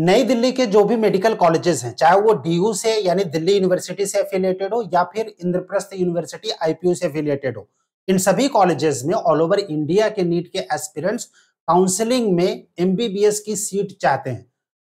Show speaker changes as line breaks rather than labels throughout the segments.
नई दिल्ली के जो भी मेडिकल कॉलेजेस हैं चाहे वो डी से यानी दिल्ली यूनिवर्सिटी से एफिलिएटेड हो या फिर इंद्रप्रस्थ यूनिवर्सिटी आईपीयू से एफिलिएटेड हो इन सभी कॉलेजेस में ऑल ओवर इंडिया के नीट के एस्पिरेंट्स काउंसलिंग में एमबीबीएस की सीट चाहते हैं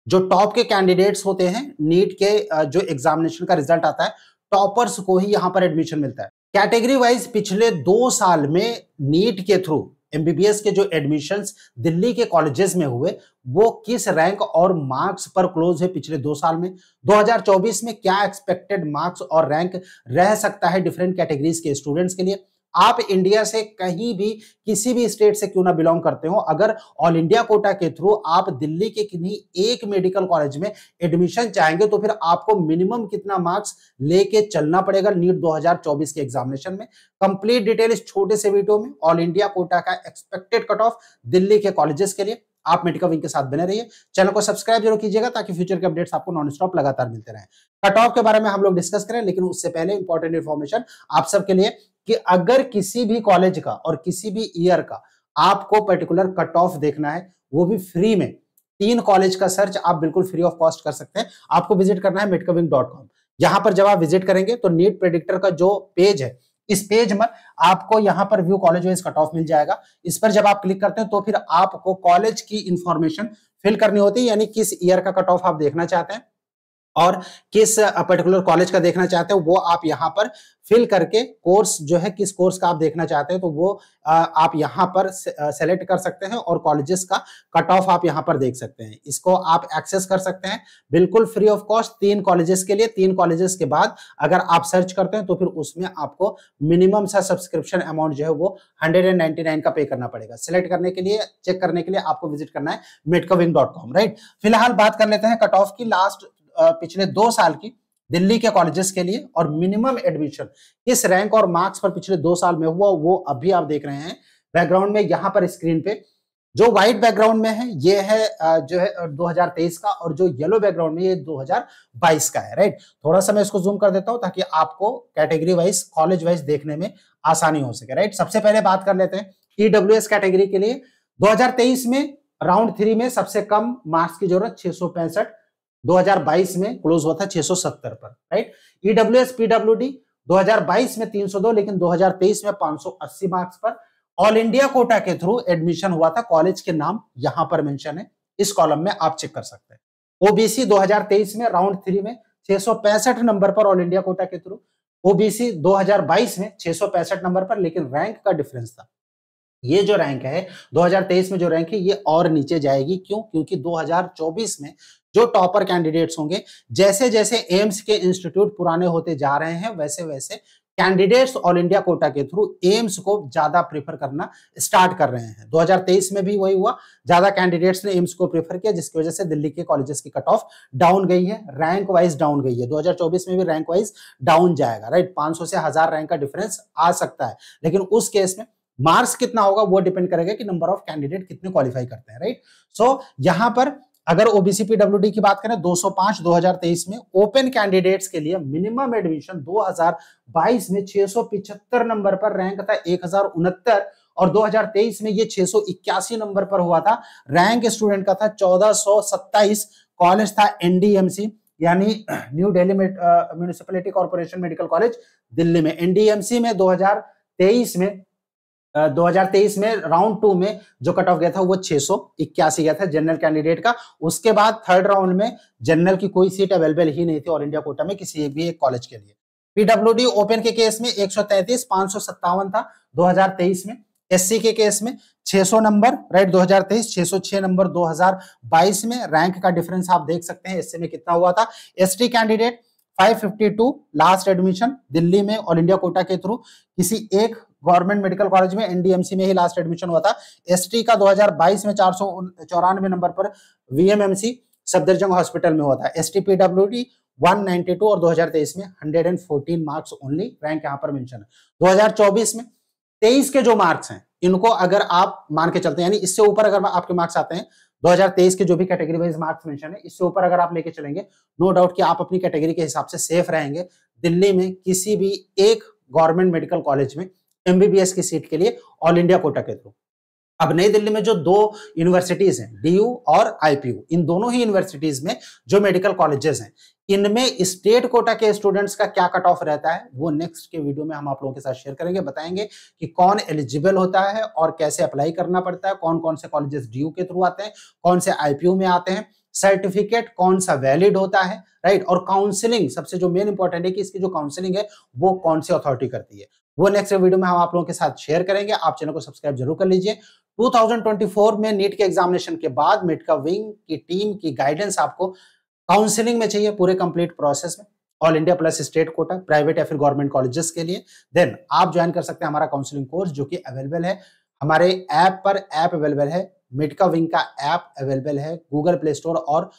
जो टॉप के कैंडिडेट्स होते हैं नीट के जो एग्जामिनेशन का रिजल्ट आता है टॉपर्स को ही यहाँ पर एडमिशन मिलता है कैटेगरी वाइज पिछले दो साल में नीट के थ्रू एमबीबीएस के जो एडमिशंस दिल्ली के कॉलेजेस में हुए वो किस रैंक और मार्क्स पर क्लोज है पिछले दो साल में 2024 में क्या एक्सपेक्टेड मार्क्स और रैंक रह सकता है डिफरेंट कैटेगरीज के स्टूडेंट्स के लिए आप इंडिया से कहीं भी किसी भी स्टेट से क्यों ना बिलोंग करते हो अगर ऑल इंडिया कोटा के थ्रू आप दिल्ली के किन्हीं एक मेडिकल कॉलेज में एडमिशन चाहेंगे तो फिर आपको मिनिमम कितना मार्क्स लेके चलना पड़ेगा नीट 2024 के एग्जामिनेशन में कंप्लीट डिटेल इस छोटे से वीडियो में ऑल इंडिया कोटा का एक्सपेक्टेड कट ऑफ दिल्ली के कॉलेजेस के लिए आप मेडिकल विंग के साथ बने रहिए चैनल को सब्सक्राइब जरूर कीजिएगा ताकि फ्यूचर के अपडेट्स आपको नॉन स्टॉप लगातार मिलते रहे कट ऑफ के बारे में हम लोग डिस्कस करें लेकिन उससे पहले इंपॉर्टेंट इन्फॉर्मेशन आप सबके लिए कि अगर किसी भी कॉलेज का और किसी भी ईयर का आपको पर्टिकुलर कट ऑफ देखना है वो भी फ्री में तीन कॉलेज का सर्च आप बिल्कुल फ्री ऑफ कॉस्ट कर सकते हैं आपको विजिट करना है मेटकविंग डॉट कॉम यहां पर जब आप विजिट करेंगे तो नीट प्रेडिक्टर का जो पेज है इस पेज में आपको यहां पर view college wise cut off मिल जाएगा इस पर जब आप क्लिक करते हैं तो फिर आपको कॉलेज की इंफॉर्मेशन फिल करनी होती है यानी किस ईयर का कट ऑफ आप देखना चाहते हैं और किस पर्टिकुलर कॉलेज का देखना चाहते हो वो आप यहाँ पर फिल करके कोर्स जो है किस कोर्स का आप देखना चाहते हो तो वो आप यहाँ पर सेलेक्ट कर सकते हैं और कॉलेजेस का कट ऑफ आप यहाँ पर देख सकते हैं इसको आप एक्सेस कर सकते हैं बिल्कुल फ्री ऑफ कॉस्ट तीन कॉलेजेस के लिए तीन कॉलेजेस के बाद अगर आप सर्च करते हैं तो फिर उसमें आपको मिनिमम सा सब्सक्रिप्शन अमाउंट जो है वो हंड्रेड का पे करना पड़ेगा सेलेक्ट करने के लिए चेक करने के लिए आपको विजिट करना है मेटकोविंग राइट फिलहाल बात कर लेते हैं कट ऑफ की लास्ट पिछले दो साल की दिल्ली के कॉलेजेस के लिए और मिनिमम एडमिशन किस रैंक और मार्क्स पर पिछले दो साल में हुआ वो अभी आप देख रहे हैं बैकग्राउंड में यहाँ पर स्क्रीन पे जो व्हाइट बैकग्राउंड में है ये है जो है 2023 का और जो येलो बैकग्राउंड में ये 2022 का है राइट थोड़ा सा मैं इसको जूम कर देता हूं ताकि आपको कैटेगरी वाइज कॉलेज वाइज देखने में आसानी हो सके राइट सबसे पहले बात कर लेते हैं ईडब्ल्यू कैटेगरी के लिए 2023 में राउंड थ्री में सबसे कम मार्क्स की जरूरत छह 2022 में क्लोज हुआ था 670 पर right EWS PWD 2022 में 302 लेकिन 2023 में 580 मार्क्स पर ऑल इंडिया कोटा के थ्रू एडमिशन हुआ था कॉलेज के नाम यहां पर मेंशन है इस कॉलम में आप चेक कर सकते हैं ओबीसी 2023 में राउंड थ्री में छह नंबर पर ऑल इंडिया कोटा के थ्रू ओबीसी 2022 में छह नंबर पर लेकिन रैंक का डिफरेंस था ये जो रैंक है 2023 में जो रैंक है ये और नीचे जाएगी क्यों क्योंकि 2024 में जो टॉपर कैंडिडेट्स होंगे जैसे जैसे एम्स के इंस्टीट्यूट पुराने होते जा रहे हैं वैसे वैसे कैंडिडेट्स ऑल इंडिया कोटा के थ्रू एम्स को ज्यादा प्रेफर करना स्टार्ट कर रहे हैं 2023 में भी वही हुआ ज्यादा कैंडिडेट्स ने एम्स को प्रेफर किया जिसकी वजह से दिल्ली के कॉलेजेस की कट ऑफ डाउन गई है रैंक वाइज डाउन गई है 2024 में भी रैंक वाइज डाउन जाएगा राइट 500 से हजार रैंक का डिफरेंस आ सकता है लेकिन उस केस में मार्क्स कितना होगा वो डिपेंड करेगा कि नंबर ऑफ कैंडिडेट कितने क्वालिफाई करते हैं राइट सो so, यहाँ पर अगर ओबीसी पीडब्ल्यू की बात करें 205 2023 में ओपन कैंडिडेट्स के लिए मिनिमम एडमिशन 2022 में छह नंबर पर रैंक था एक और 2023 में ये छह नंबर पर हुआ था रैंक स्टूडेंट का था 1427 कॉलेज था एनडीएमसी यानी new Delhi municipality corporation medical college Delhi में एनडीएमसी में दो में 2023 में राउंड टू में जो कट ऑफ गया था वो छह सौ इक्यासी गया था जनरल कैंडिडेट का उसके बाद थर्ड राउंड में जनरल की कोई सीट अवेलेबल ही नहीं थी ऑल इंडिया कोटा में किसी भी एक कॉलेज के लिए पीडब्ल्यूडी ओपन के केस में एक सौ तैंतीस पांच सौ सत्तावन था 2023 में एससी के केस में 600 नंबर राइट 2023 606 नंबर 2022 में रैंक का डिफरेंस आप देख सकते हैं एससी में कितना हुआ था ST candidate 552 last admission Delhi में ऑल इंडिया कोटा के थ्रू किसी एक गवर्नमेंट मेडिकल कॉलेज में एनडीएमसी में ही लास्ट एडमिशन हुआ था एसटी का 2022 में चार नंबर पर वीएमएमसी सफदरजंग हॉस्पिटल में हुआ था एस टी पीडब्ल्यू 192 और 2023 में 114 मार्क्स ओनली रैंक यहां पर मेंशन है 2024 में 23 के जो मार्क्स हैं इनको अगर आप मान के चलते हैं यानी इससे ऊपर अगर आपके मार्क्स आते हैं 2023 के जो भी कैटेगरी वाइज मार्क्स मेंशन है इससे ऊपर अगर आप लेके चलेंगे नो डाउट कि आप अपनी कैटेगरी के हिसाब से सेफ रहेंगे दिल्ली में किसी भी एक गवर्नमेंट मेडिकल कॉलेज में एमबीबीएस की सीट के लिए ऑल इंडिया कोटा के थ्रू अब नई दिल्ली में जो दो यूनिवर्सिटीज हैं डीयू और आईपीयू इन दोनों ही यूनिवर्सिटीज में जो मेडिकल कॉलेजेस हैं इनमें स्टेट कोटा के स्टूडेंट्स का क्या कट ऑफ रहता है वो नेक्स्ट के वीडियो में हम आप लोगों के साथ शेयर करेंगे बताएंगे कि कौन एलिजिबल होता है और कैसे अप्लाई करना पड़ता है कौन कौन से कॉलेजेस डी के थ्रू आते हैं कौन से आईपीयू में आते हैं सर्टिफिकेट कौन सा वैलिड होता है राइट और काउंसिलिंग सबसे जो मेन इंपॉर्टेंट है कि इसकी जो काउंसिलिंग है वो कौन सी अथॉरिटी करती है वो नेक्स्ट वीडियो में हम आप लोगों के साथ शेयर करेंगे आप चैनल को सब्सक्राइब जरूर कर लीजिए 2024 में नीट के एग्जामिनेशन के बाद मिड का विंग की टीम की गाइडेंस आपको काउंसिलिंग में चाहिए पूरे कंप्लीट प्रोसेस में all India plus state quota private या फिर गवर्नमेंट कॉलेजेस के लिए देन आप ज्वाइन कर सकते हैं हमारा काउंसलिंग कोर्स जो कि अवेलेबल है हमारे ऐप पर ऐप अवेलेबल है मिटका विंग का ऐप अवेलेबल है गूगल प्ले स्टोर और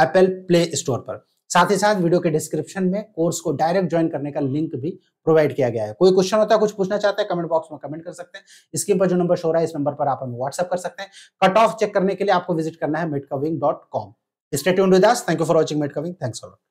एप्पल प्ले स्टोर पर साथ ही साथ वीडियो के डिस्क्रिप्शन में कोर्स को डायरेक्ट ज्वाइन करने का लिंक भी प्रोवाइड किया गया है कोई क्वेश्चन होता है कुछ पूछना चाहता है कमेंट बॉक्स में कमेंट कर सकते हैं स्क्रीन पर जो नंबर शो रहा है इस नंबर पर आप हमें व्हाट्सअप कर सकते हैं कट ऑफ चेक करने के लिए आपको विजिट करना है wing dot com Stay tuned with us. Thank you for watching MedCoving. Thanks a lot.